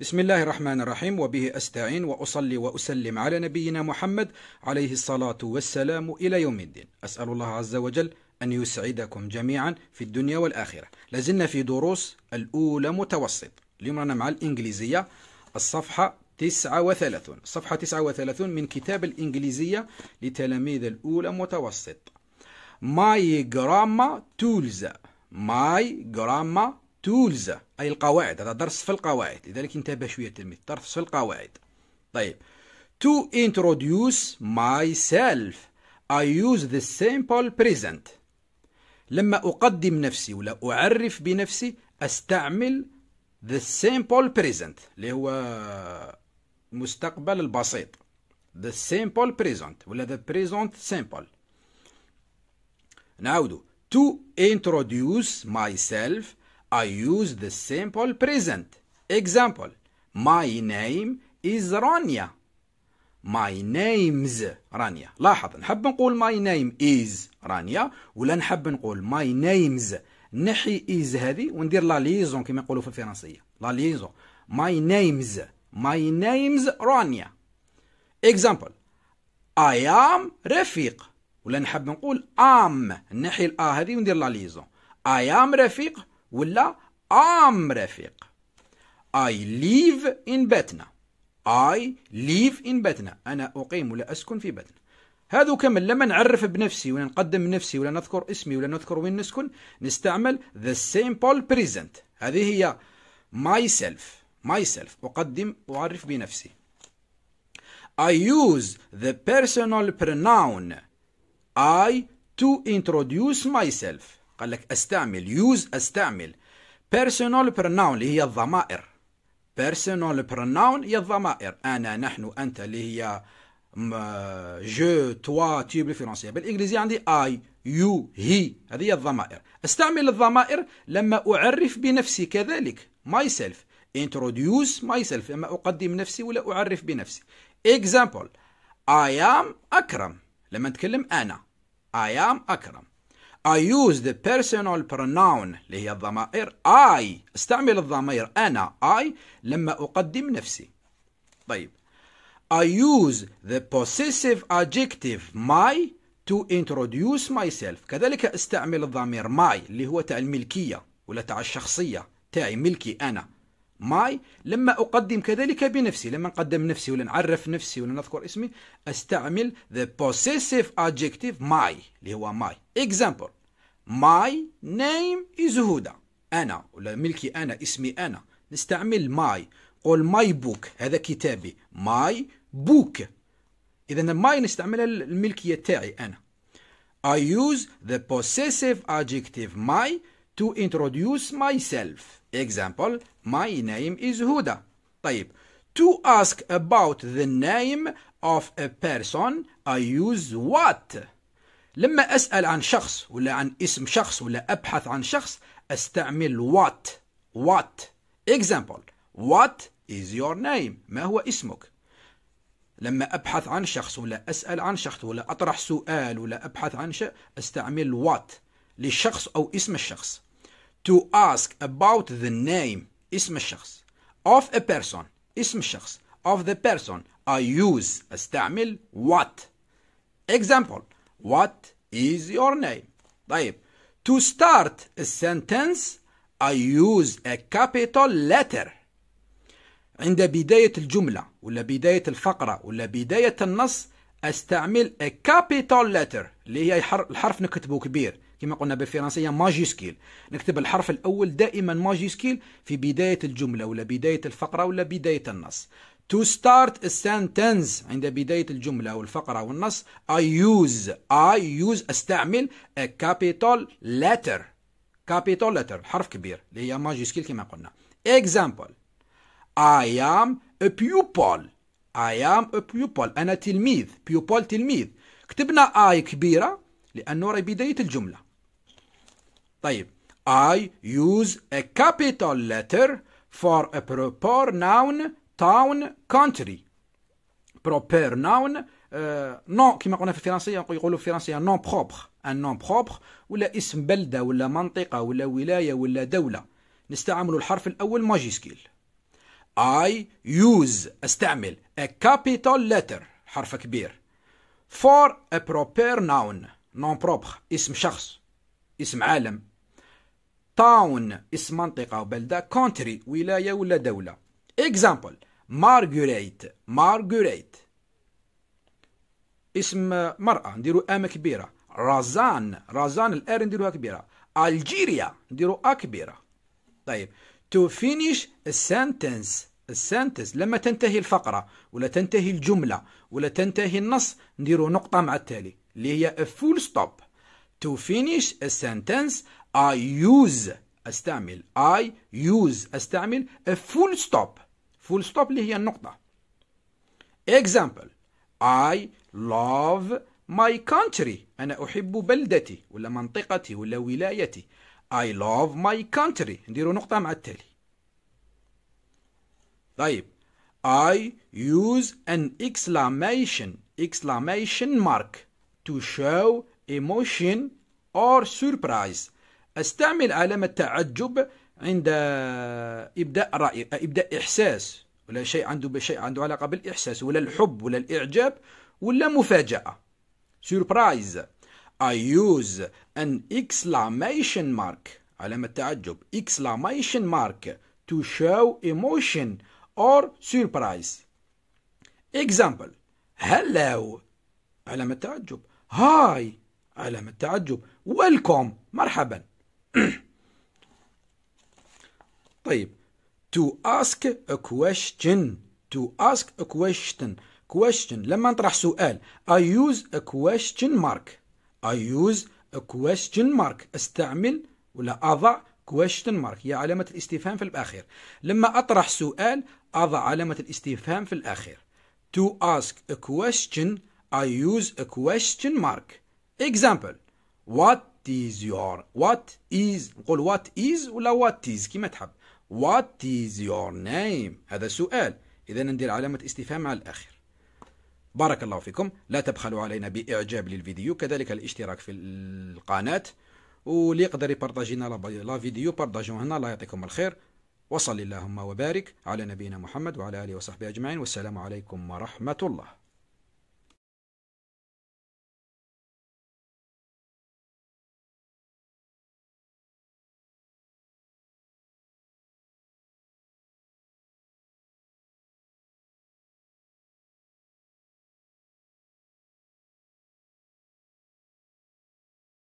بسم الله الرحمن الرحيم وبه أستعين وأصلي وأسلم على نبينا محمد عليه الصلاة والسلام إلى يوم الدين أسأل الله عز وجل أن يسعدكم جميعا في الدنيا والآخرة لازلنا في دروس الأولى متوسط اليوم رانا مع الإنجليزية الصفحة 39 صفحة 39 من كتاب الإنجليزية لتلاميذ الأولى متوسط My grandma tools My grandma تولز أي القواعد هذا درس في القواعد لذلك انتبه شوية التلميذ درس في القواعد طيب To introduce myself I use the simple present لما أقدم نفسي ولا أعرف بنفسي أستعمل the simple present اللي هو المستقبل البسيط the simple present ولا the present simple نعود to introduce myself I use the simple present. Example. My name is Rania. My name's Rania. لاحظ نحب نقول my name is Rania ولا نحب نقول my name's نحي is هذه وندير لا ليزون كما يقولوا في الفرنسية لا ليزون my name's my name's Rania. example I am رفيق ولا نحب نقول am نحي الآ هذه وندير لا ليزون I am رفيق ولا ام رفيق اي ليف ان بتنا اي ليف ان بتنا انا اقيم ولا اسكن في بتنا هذا كمل لما نعرف بنفسي ولا نقدم نفسي ولا نذكر اسمي ولا نذكر وين نسكن نستعمل the simple present هذه هي myself myself أقدم أعرف بنفسي I use the personal pronoun I to introduce myself قال لك استعمل يوز استعمل بيرسونال برناون اللي هي الضمائر بيرسونال برناون هي الضمائر انا نحن انت اللي هي جو توا تي بالفرنسية بالإنجليزية عندي اي يو هي هذه هي الضمائر استعمل الضمائر لما أعرف بنفسي كذلك ماي سيلف ماي سيلف لما أقدم نفسي ولا أعرف بنفسي إكزامبل I am أكرم لما نتكلم أنا I am أكرم I use the personal pronoun اللي هي الضمائر I استعمل الضمائر أنا I لما أقدم نفسي طيب I use the possessive adjective my to introduce myself كذلك استعمل الضمير my اللي هو تاع الملكية ولا تاع الشخصية تاعي ملكي أنا ماي لما أقدم كذلك بنفسي لما نقدم نفسي ولا نعرف نفسي ولا نذكر اسمي أستعمل the possessive adjective ماي اللي هو ماي example my name is هدى أنا ولا ملكي أنا اسمي أنا نستعمل ماي قول ماي بوك هذا كتابي ماي بوك إذا ماي نستعملها الملكية تاعي أنا I use the possessive adjective my to introduce myself Example, my name is Huda. طيب, to ask about the name of a person, I use what? لما أسأل عن شخص ولا عن اسم شخص ولا أبحث عن شخص أستعمل what what example what is your name ما هو اسمك لما أبحث عن شخص ولا أسأل عن شخص ولا أطرح سؤال ولا أبحث عن شيء أستعمل what للشخص أو اسم الشخص to ask about the name اسم الشخص of a person اسم الشخص of the person I use استعمل what example what is your name طيب to start a sentence I use a capital letter عند بداية الجملة ولا بداية الفقرة ولا بداية النص استعمل a capital letter اللي هي الحرف نكتبه كبير كما قلنا بالفرنسية ماجيسكيل نكتب الحرف الأول دائما ماجيسكيل في بداية الجملة ولا بداية الفقرة ولا بداية النص To start a sentence عند بداية الجملة أو الفقرة أو النص I use I use أستعمل a capital letter capital letter حرف كبير اللي هي ماجيسكيل كما قلنا Example I am a pupil I am a pupil أنا تلميذ pupil تلميذ كتبنا I كبيرة لأنه راهي بداية الجملة طيب I use a capital letter for a proper noun town country proper noun نون uh, كما قلنا في الفرنسية يقولوا في الفرنسية نون بروبر ان نون بروبر ولا اسم بلدة ولا منطقة ولا ولاية ولا دولة نستعمل الحرف الأول ماجيسكيل I use استعمل a capital letter حرف كبير for a proper noun نون بروبر اسم شخص اسم عالم تاون اسم منطقة وبلدة كونتري ولاية ولا دولة اكزامبل مارغريت مارغريت اسم مرأة نديرو ام كبيرة رازان رازان الار نديروها كبيرة الجيريا نديرو ا كبيرة طيب تو فينيش السنتنس السنتنس لما تنتهي الفقرة ولا تنتهي الجملة ولا تنتهي النص نديرو نقطة مع التالي اللي هي فول ستوب to finish a sentence I use أستعمل I use أستعمل a full stop full stop اللي هي النقطة example I love my country أنا أحب بلدتي ولا منطقتي ولا ولايتي I love my country نديرو نقطة مع التالي طيب I use an exclamation exclamation mark to show emotion or surprise استعمل علامة تعجب عند إبداء رأي إبداء إحساس ولا شيء عنده شيء عنده علاقة بالإحساس ولا الحب ولا الإعجاب ولا مفاجأة surprise I use an exclamation mark علامة تعجب exclamation mark to show emotion or surprise example hello علامة تعجب هاي علامة تعجب ويلكم مرحبا طيب to ask a question to ask a question question لما نطرح سؤال I use a question mark I use a question mark استعمل ولا أضع question mark هي علامة الاستفهام في الأخير لما أطرح سؤال أضع علامة الاستفهام في الأخير to ask a question I use a question mark اكزامبل وات از يور وات از نقول وات از ولا وات از كيما تحب وات از يور نيم هذا سؤال إذا ندير علامة استفهام على الآخر بارك الله فيكم لا تبخلوا علينا بإعجاب للفيديو كذلك الاشتراك في القناة واللي يقدر يبارطاجينا لا فيديو هنا الله يعطيكم الخير وصل اللهم وبارك على نبينا محمد وعلى آله وصحبه أجمعين والسلام عليكم ورحمة الله